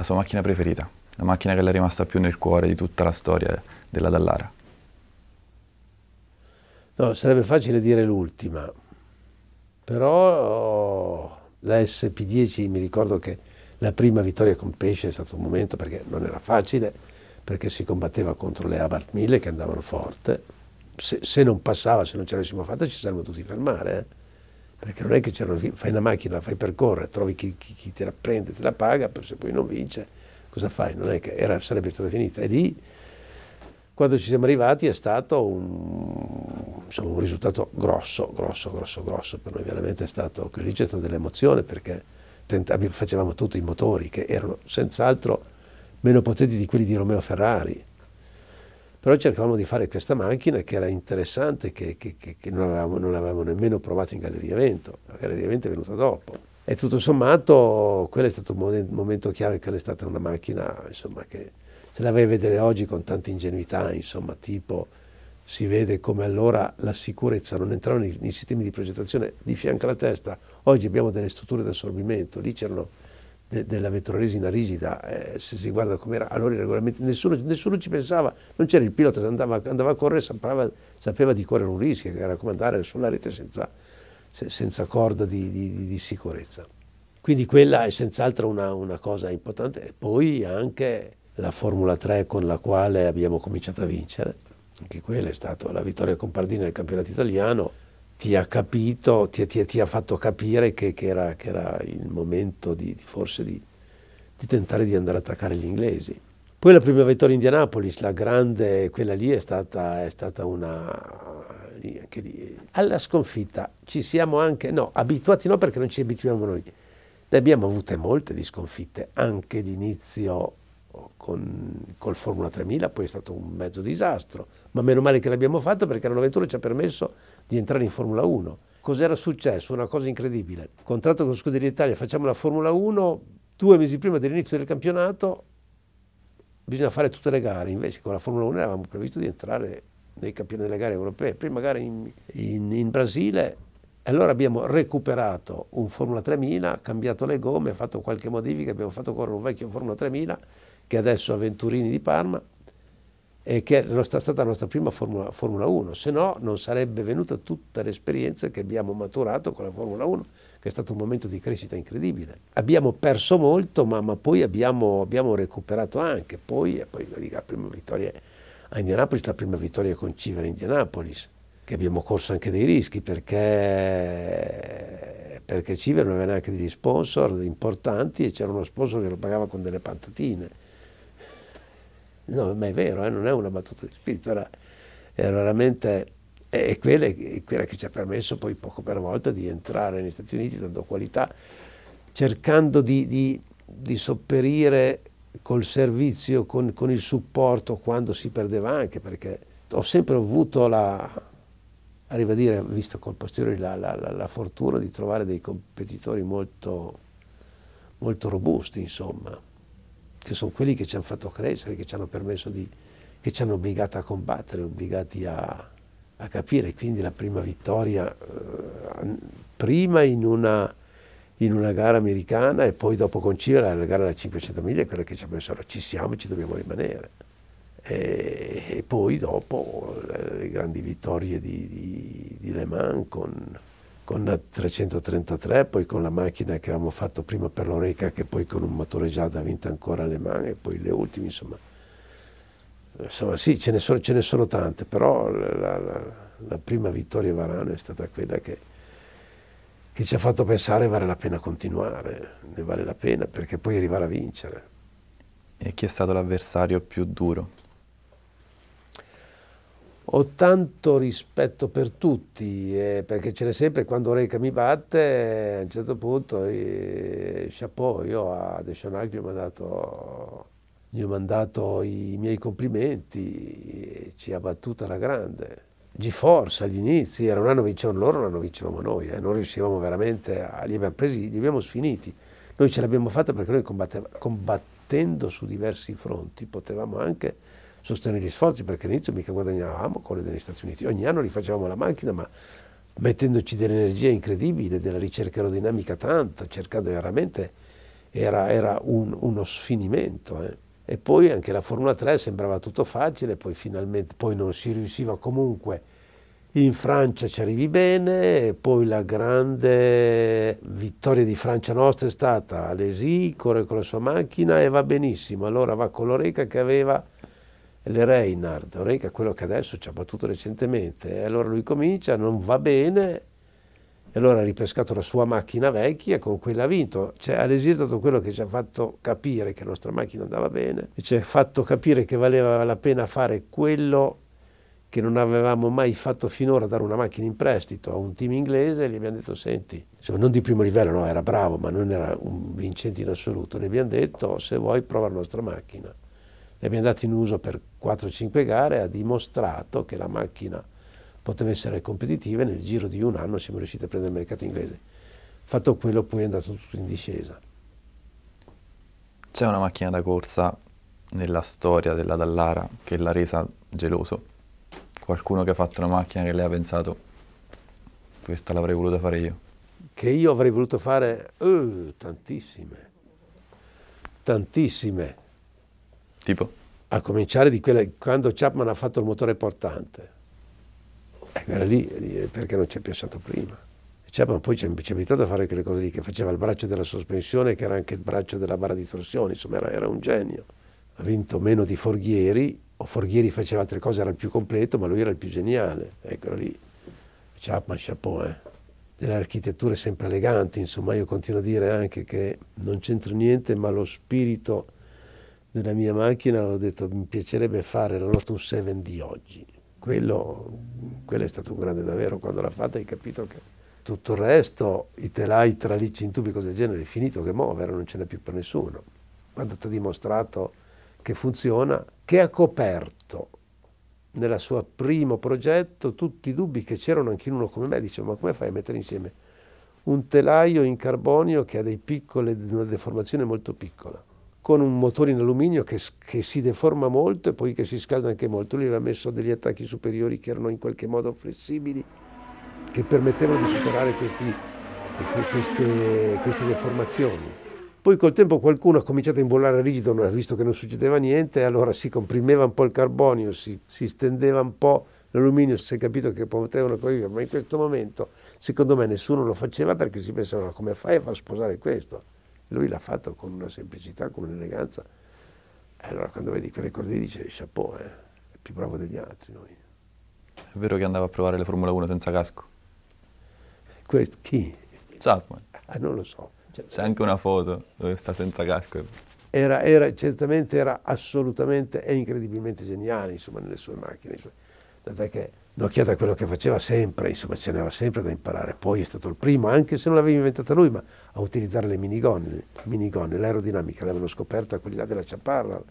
la sua macchina preferita, la macchina che le è rimasta più nel cuore di tutta la storia della Dallara? No, sarebbe facile dire l'ultima, però la SP10 mi ricordo che la prima vittoria con Pesce è stato un momento perché non era facile, perché si combatteva contro le Abart 1000 che andavano forte, se, se non passava, se non ce l'avessimo fatta ci saremmo dovuti fermare. Eh? perché non è che fai una macchina, la fai percorrere, trovi chi, chi, chi te la prende, te la paga, però se poi non vince, cosa fai? Non è che era, sarebbe stata finita. E lì, quando ci siamo arrivati, è stato un, insomma, un risultato grosso, grosso, grosso, grosso. Per noi veramente è stato, lì c'è stata dell'emozione perché facevamo tutti i motori che erano senz'altro meno potenti di quelli di Romeo Ferrari però cercavamo di fare questa macchina che era interessante, che, che, che, che non, avevamo, non, avevamo, nemmeno provato in Galleria Vento. La Galleria Vento è venuta dopo. E tutto sommato, quello è stato un momento chiave, quella è stata una macchina insomma, che se la vai a vedere oggi con tanta ingenuità, insomma, tipo si vede come allora la sicurezza non entrava nei, nei sistemi di progettazione di fianco alla testa. Oggi abbiamo delle strutture di assorbimento, lì c'erano de, della vetroresina rigida, eh, se si guarda com'era, allora i regolamenti, nessuno, nessuno, ci pensava, non c'era il pilota, andava, andava a correre, sapeva, sapeva, di correre un rischio, che era come andare sulla rete senza, senza corda di, di, di, sicurezza. Quindi quella è senz'altro una, una cosa importante. E poi anche la Formula 3 con la quale abbiamo cominciato a vincere, anche quella è stata la vittoria con Pardini nel campionato italiano, ti ha capito, ti, ti, ti ha fatto capire che, che, era, che era, il momento di, forse di, di tentare di andare a attaccare gli inglesi. Poi la prima vittoria Indianapolis, la grande, quella lì è stata, è stata una... Lì. Alla sconfitta ci siamo anche, no, abituati no perché non ci abituiamo noi, ne abbiamo avute molte di sconfitte, anche l'inizio con, col Formula 3000 poi è stato un mezzo disastro, ma meno male che l'abbiamo fatto perché la 91 ci ha permesso di entrare in Formula 1. Cos'era successo? Una cosa incredibile. Contratto con Scuderia Italia, facciamo la Formula 1, due mesi prima dell'inizio del campionato bisogna fare tutte le gare, invece con la Formula 1 avevamo previsto di entrare nei campioni delle gare europee, prima gara in, in, in Brasile, allora abbiamo recuperato un Formula 3000, cambiato le gomme, fatto qualche modifica, abbiamo fatto correre un vecchio Formula 3000 che adesso ha Venturini di Parma eh, che è stata la nostra prima Formula, Formula 1, se no non sarebbe venuta tutta l'esperienza che abbiamo maturato con la Formula 1, che è stato un momento di crescita incredibile. Abbiamo perso molto, ma, ma poi abbiamo, abbiamo, recuperato anche, poi, poi la prima vittoria a Indianapolis, la prima vittoria con Civer a Indianapolis, che abbiamo corso anche dei rischi perché, perché Civer non aveva neanche degli sponsor importanti e c'era uno sponsor che lo pagava con delle patatine No, ma è vero, eh, non è una battuta di spirito, era, era veramente... È quella, è quella che ci ha permesso poi poco per volta di entrare negli Stati Uniti dando qualità, cercando di, di, di sopperire col servizio, con, con, il supporto quando si perdeva anche, perché ho sempre avuto la, arriva a dire, visto col posteriore, la, la, la, fortuna di trovare dei competitori molto, molto robusti, insomma che sono quelli che ci hanno fatto crescere, che ci hanno permesso di, che ci hanno obbligato a combattere, obbligati a, a capire. Quindi la prima vittoria, eh, prima in una, in una, gara americana e poi dopo con Cira, la gara da 500 miglia è quella che ci ha messo, ci siamo e ci dobbiamo rimanere. E, e poi dopo eh, le grandi vittorie di, di, di Le Mans con con la 333, poi con la macchina che avevamo fatto prima per l'Oreca, che poi con un motore già da vinta ancora Le mani, e poi le ultime, insomma. Insomma sì, ce ne sono, ce ne sono tante, però la, la, la, prima vittoria Varano è stata quella che, che ci ha fatto pensare vale la pena continuare, ne vale la pena perché poi arrivare a vincere. E chi è stato l'avversario più duro? ho tanto rispetto per tutti, eh, perché ce n'è sempre quando Reca mi batte, a un certo punto, eh, chapeau, io a Deschanac gli ho mandato, gli ho mandato i miei complimenti, ci ha battuto alla grande. Di forza agli inizi, era un anno vincevano loro, un anno vincevamo noi, eh, non riuscivamo veramente, a, li abbiamo presi, li abbiamo sfiniti. Noi ce l'abbiamo fatta perché noi combattendo su diversi fronti potevamo anche sostenere gli sforzi perché all'inizio mica guadagnavamo con le degli Stati Uniti, ogni anno rifacevamo la macchina ma mettendoci dell'energia incredibile, della ricerca aerodinamica tanta, cercando veramente, era, era un, uno sfinimento. Eh. E poi anche la Formula 3 sembrava tutto facile, poi finalmente poi non si riusciva comunque. In Francia ci arrivi bene, e poi la grande vittoria di Francia nostra è stata Alesi, corre con la sua macchina e va benissimo. Allora va con l'oreca che aveva le Reinhardt, Oreca quello che adesso ci ha battuto recentemente, e allora lui comincia, non va bene, e allora ha ripescato la sua macchina vecchia e con quella ha vinto. Cioè, Alesir è stato quello che ci ha fatto capire che la nostra macchina andava bene, e ci ha fatto capire che valeva la pena fare quello che non avevamo mai fatto finora, dare una macchina in prestito a un team inglese e gli abbiamo detto senti, insomma, non di primo livello, no, era bravo, ma non era un vincente in assoluto, gli abbiamo detto se vuoi prova la nostra macchina li abbiamo dati in uso per 4-5 gare, ha dimostrato che la macchina poteva essere competitiva e nel giro di un anno siamo riusciti a prendere il mercato inglese. Fatto quello poi è andato tutto in discesa. C'è una macchina da corsa nella storia della Dallara che l'ha resa geloso? Qualcuno che ha fatto una macchina che lei ha pensato questa l'avrei voluta fare io? Che io avrei voluto fare uh, tantissime, tantissime Tipo? A cominciare di quella, quando Chapman ha fatto il motore portante. Eh, era lì, eh, perché non ci è piaciuto prima? Chapman poi ci ha abituato a fare quelle cose lì, che faceva il braccio della sospensione, che era anche il braccio della barra di torsione, insomma era, era un genio. Ha vinto meno di Forghieri, o Forghieri faceva altre cose, era il più completo, ma lui era il più geniale. Eccolo lì. Chapman, chapeau, eh. Delle architetture sempre eleganti, insomma, io continuo a dire anche che non c'entra niente, ma lo spirito nella mia macchina ho detto mi piacerebbe fare la Lotus 7 di oggi. Quello, quello è stato un grande davvero, quando l'ha fatta hai capito che tutto il resto, i telai, tralicci in tubi, cose del genere, è finito che muovere, non ce n'è più per nessuno. Quando ti ho dimostrato che funziona, che ha coperto nella sua primo progetto tutti i dubbi che c'erano anche in uno come me, dicevo ma come fai a mettere insieme un telaio in carbonio che ha piccole, una deformazione molto piccola, con un motore in alluminio che, che, si deforma molto e poi che si scalda anche molto. Lui aveva messo degli attacchi superiori che erano in qualche modo flessibili, che permettevano di superare questi, queste, queste deformazioni. Poi col tempo qualcuno ha cominciato a imbollare rigido, non ha visto che non succedeva niente, e allora si comprimeva un po' il carbonio, si, si stendeva un po' l'alluminio, si è capito che potevano convivere, ma in questo momento secondo me nessuno lo faceva perché si pensava come fai a far sposare questo? Lui l'ha fatto con una semplicità, con un'eleganza. E allora quando vedi quelle cose lì dice chapeau, eh? è più bravo degli altri noi. È vero che andava a provare la Formula 1 senza casco? Eh, questo, chi? Zapman. Ah, non lo so. Cioè, C'è anche una foto dove sta senza casco. Era, era, certamente era assolutamente e incredibilmente geniale, insomma, nelle sue macchine. Tant'è che un'occhiata a quello che faceva sempre, insomma ce n'era sempre da imparare. Poi è stato il primo, anche se non l'aveva inventata lui, ma a utilizzare le minigonne, minigonne l'aerodinamica, l'avevano scoperta quelli là della Ciaparra,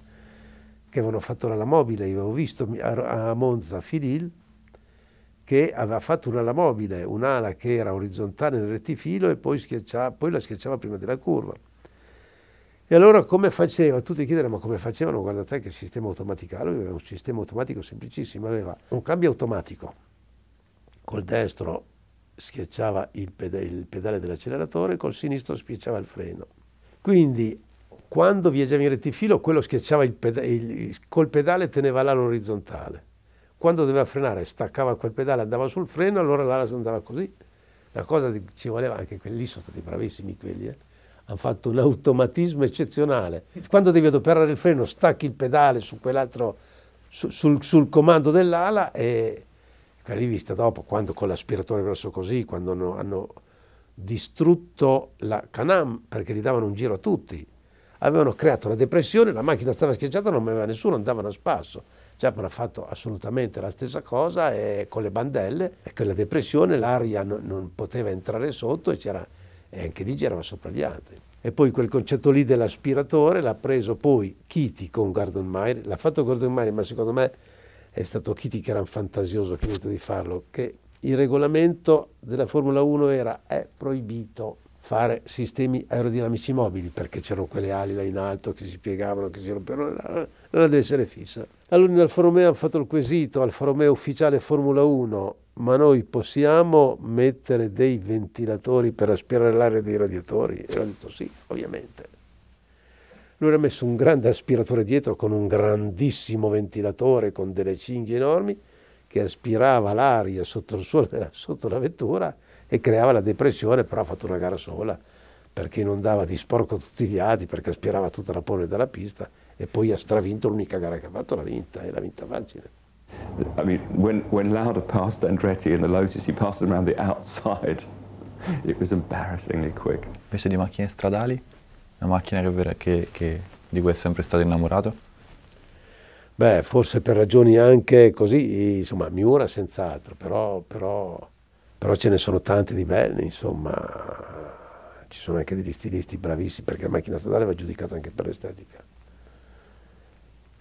che avevano fatto l'ala mobile, io avevo visto a Monza Filil, che aveva fatto un'ala mobile, un'ala che era orizzontale nel rettifilo e poi, schiaccia, poi la schiacciava prima della curva. E allora come faceva? Tutti chiedevano ma come facevano? Guarda te che sistema automatico aveva un sistema automatico semplicissimo, aveva un cambio automatico. Col destro schiacciava il, peda il pedale dell'acceleratore, col sinistro schiacciava il freno. Quindi quando viaggiava in rettifilo, quello schiacciava il pedale, il, col pedale teneva là l'orizzontale. Quando doveva frenare, staccava quel pedale, andava sul freno, allora l'ala andava così. La cosa di, ci voleva anche quelli, lì sono stati bravissimi quelli. Eh hanno fatto un automatismo eccezionale. Quando devi adoperare il freno stacchi il pedale su quell'altro, su, sul, sul, comando dell'ala e quella vista dopo, quando con l'aspiratore grosso così, quando hanno, hanno distrutto la Canam perché gli davano un giro a tutti. Avevano creato una depressione, la macchina stava schiacciata, non aveva nessuno, andavano a spasso. Japan ha fatto assolutamente la stessa cosa e eh, con le bandelle e con la depressione l'aria non, non poteva entrare sotto e c'era e anche lì girava sopra gli altri. E poi quel concetto lì dell'aspiratore l'ha preso poi Kitty con Gordon Mayer, l'ha fatto Gordon Mayer, ma secondo me è stato Kitty che era un fantasioso che ha detto di farlo, che il regolamento della Formula 1 era è proibito fare sistemi aerodinamici mobili perché c'erano quelle ali là in alto che si piegavano, che si rompevano, allora deve essere fissa. Allora in Alfa Romeo hanno fatto il quesito, Alfa Romeo ufficiale Formula 1, ma noi possiamo mettere dei ventilatori per aspirare l'aria dei radiatori? E ho detto sì, ovviamente. Lui ha messo un grande aspiratore dietro con un grandissimo ventilatore con delle cinghie enormi che aspirava l'aria sotto, il suo, sotto la vettura e creava la depressione, però ha fatto una gara sola perché inondava di sporco tutti gli altri, perché aspirava tutta la polvere della pista e poi ha stravinto l'unica gara che ha fatto, l'ha vinta e l'ha vinta facile. I mean, when, when Lauda passed Andretti in the Lotus, he passed around the outside. It was embarrassingly quick. Invece di macchine stradali, una macchina che, che, che, di cui è sempre stato innamorato? Beh, forse per ragioni anche così, insomma, Miura senz'altro, però, però, però ce ne sono tante di belle, insomma, ci sono anche degli stilisti bravissimi perché la macchina stradale va giudicata anche per l'estetica.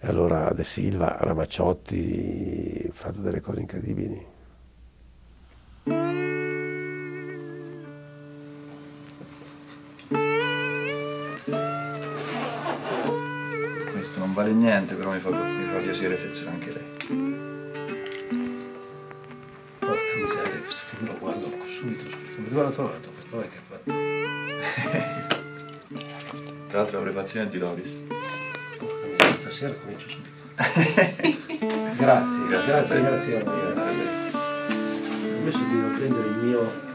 E allora De Silva, Ramacciotti, ha fatto delle cose incredibili. Questo non vale niente, però mi fa, mi fa piacere fezzare anche lei. Porca miseria, questo che me lo guardo subito, subito, mi devo trovato, questo è che ha fatto. Tra l'altro la prefazione è di Loris. Stasera comincio subito. grazie, grazie, grazie, grazie a voi. Ho messo di non prendere il mio